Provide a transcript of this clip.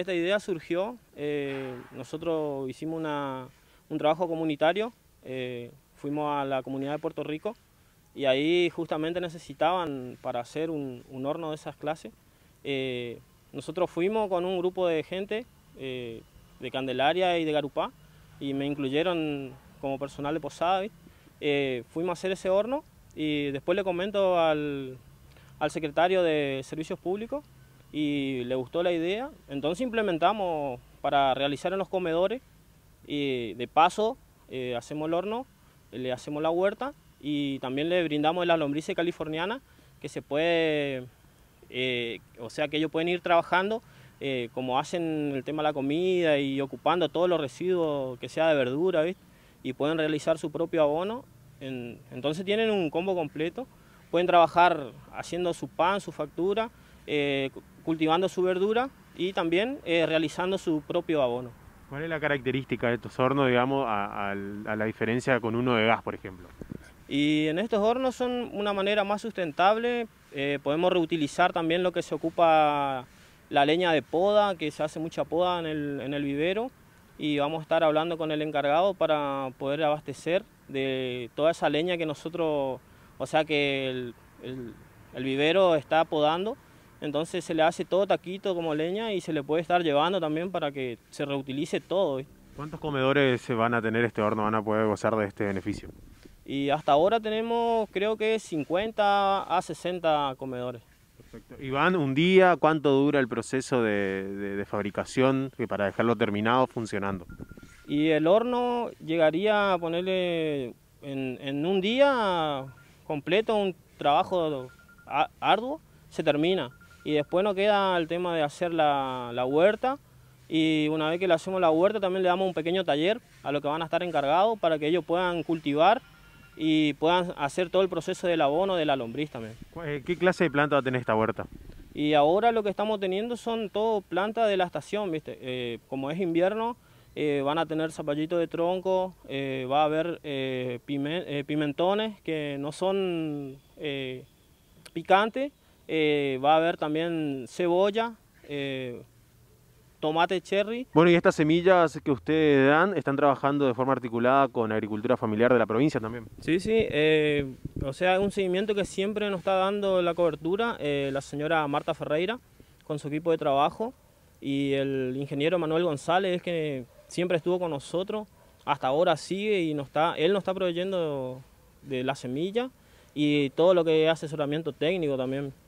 Esta idea surgió, eh, nosotros hicimos un trabajo comunitario, eh, fuimos a la comunidad de Puerto Rico y ahí justamente necesitaban para hacer un, horno de esas clases. Eh, nosotros fuimos con un grupo de gente de Candelaria y de Garupá y me incluyeron como personal de posada. fuimos a hacer ese horno y después le comento al, al secretario de Servicios Públicos y le gustó la idea. Entonces implementamos para realizar en los comedores y de paso eh, hacemos el horno, le hacemos la huerta y también le brindamos la lombrice californiana que se puede, eh, o sea que ellos pueden ir trabajando eh, como hacen el tema de la comida y ocupando todos los residuos que sea de verdura ¿viste? y pueden realizar su propio abono. entonces tienen un combo completo, pueden trabajar haciendo su pan, su factura cultivando su verdura y también eh, realizando su propio abono. ¿Cuál es la característica de estos hornos, digamos, a, la diferencia con uno de gas, por ejemplo? Y en estos hornos son una manera más sustentable, eh, podemos reutilizar también lo que se ocupa la leña de poda, que se hace mucha poda en el, vivero, y vamos a estar hablando con el encargado para poder abastecer de toda esa leña que nosotros, o sea que el vivero está podando entonces se le hace todo taquito como leña y se le puede estar llevando también para que se reutilice todo. ¿Cuántos comedores se van a tener este horno? ¿Van a poder gozar de este beneficio? Y hasta ahora tenemos creo que 50 a 60 comedores. Perfecto. van un día, ¿cuánto dura el proceso de, de, de fabricación para dejarlo terminado funcionando? Y el horno llegaría a ponerle en un día completo un trabajo arduo, se termina. Y después nos queda el tema de hacer la, huerta y una vez que le hacemos la huerta también le damos un pequeño taller a los que van a estar encargados para que ellos puedan cultivar y puedan hacer todo el proceso del abono de la lombriz también. Eh, ¿Qué clase de planta va a tener esta huerta? Y ahora lo que estamos teniendo son todo plantas de la estación, ¿viste? Eh, como es invierno, eh, van a tener zapallitos de tronco, va a haber pimentones que no son picantes, eh, va a haber también cebolla, eh, tomate cherry. Bueno, y estas semillas que ustedes dan están trabajando de forma articulada con agricultura familiar de la provincia también. Sí, sí, eh, o sea, un seguimiento que siempre nos está dando la cobertura la señora Marta Ferreira con su equipo de trabajo y el ingeniero Manuel González que siempre estuvo con nosotros, hasta ahora sigue y nos está, él nos está proveyendo de la semilla y todo lo que es asesoramiento técnico también.